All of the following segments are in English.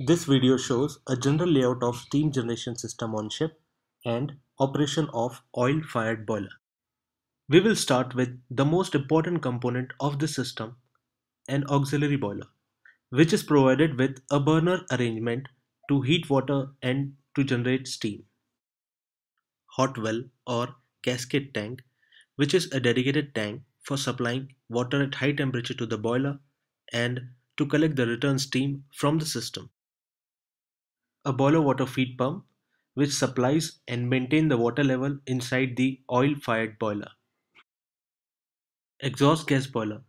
This video shows a general layout of steam generation system on ship and operation of oil-fired boiler. We will start with the most important component of the system, an auxiliary boiler, which is provided with a burner arrangement to heat water and to generate steam. Hot well or cascade tank, which is a dedicated tank for supplying water at high temperature to the boiler and to collect the return steam from the system a boiler water feed pump which supplies and maintains the water level inside the oil-fired boiler. Exhaust gas boiler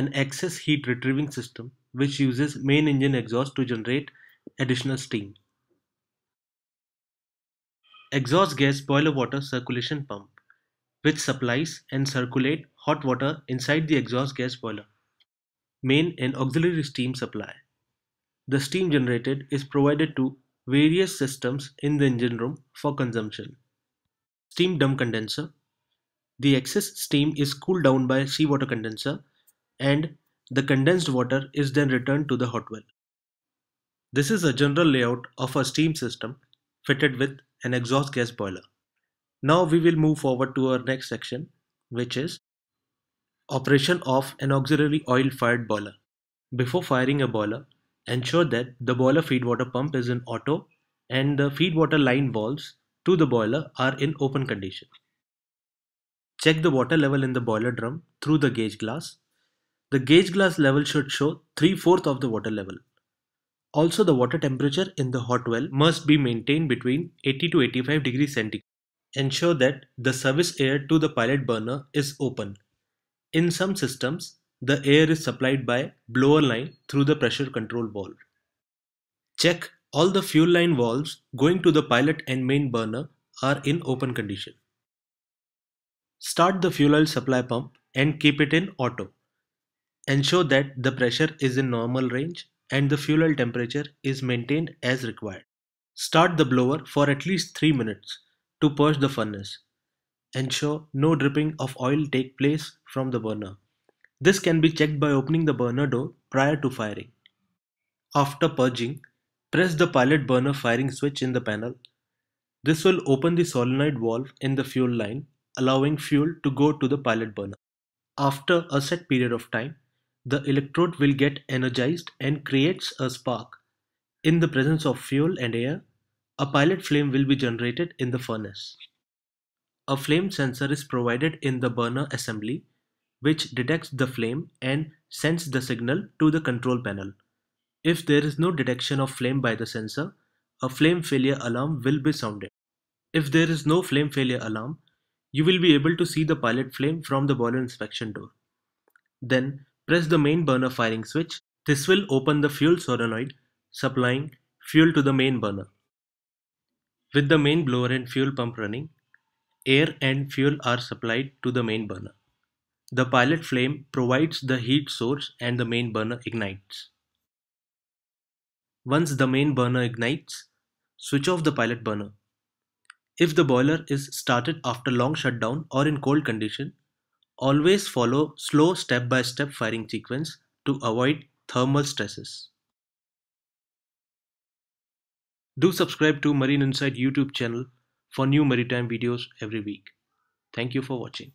an excess heat retrieving system which uses main engine exhaust to generate additional steam. Exhaust gas boiler water circulation pump which supplies and circulate hot water inside the exhaust gas boiler. Main and auxiliary steam supply. The steam generated is provided to various systems in the engine room for consumption. Steam dump condenser. The excess steam is cooled down by seawater condenser and the condensed water is then returned to the hot well. This is a general layout of a steam system fitted with an exhaust gas boiler. Now we will move forward to our next section which is operation of an auxiliary oil fired boiler. Before firing a boiler, ensure that the boiler feedwater pump is in auto and the feedwater line valves to the boiler are in open condition. Check the water level in the boiler drum through the gauge glass. The gauge glass level should show 3 4 of the water level. Also the water temperature in the hot well must be maintained between 80 to 85 degrees centigrade. Ensure that the service air to the pilot burner is open. In some systems, the air is supplied by blower line through the pressure control valve. Check all the fuel line valves going to the pilot and main burner are in open condition. Start the fuel oil supply pump and keep it in auto. Ensure that the pressure is in normal range and the fuel oil temperature is maintained as required. Start the blower for at least 3 minutes to purge the furnace. Ensure no dripping of oil take place from the burner. This can be checked by opening the burner door prior to firing. After purging, press the pilot burner firing switch in the panel. This will open the solenoid valve in the fuel line, allowing fuel to go to the pilot burner. After a set period of time, the electrode will get energized and creates a spark. In the presence of fuel and air, a pilot flame will be generated in the furnace. A flame sensor is provided in the burner assembly which detects the flame and sends the signal to the control panel. If there is no detection of flame by the sensor, a flame failure alarm will be sounded. If there is no flame failure alarm, you will be able to see the pilot flame from the boiler inspection door. Then press the main burner firing switch. This will open the fuel solenoid supplying fuel to the main burner. With the main blower and fuel pump running, air and fuel are supplied to the main burner. The pilot flame provides the heat source and the main burner ignites. Once the main burner ignites, switch off the pilot burner. If the boiler is started after long shutdown or in cold condition, always follow slow step-by-step -step firing sequence to avoid thermal stresses. Do subscribe to Marine Insight YouTube channel for new maritime videos every week. Thank you for watching.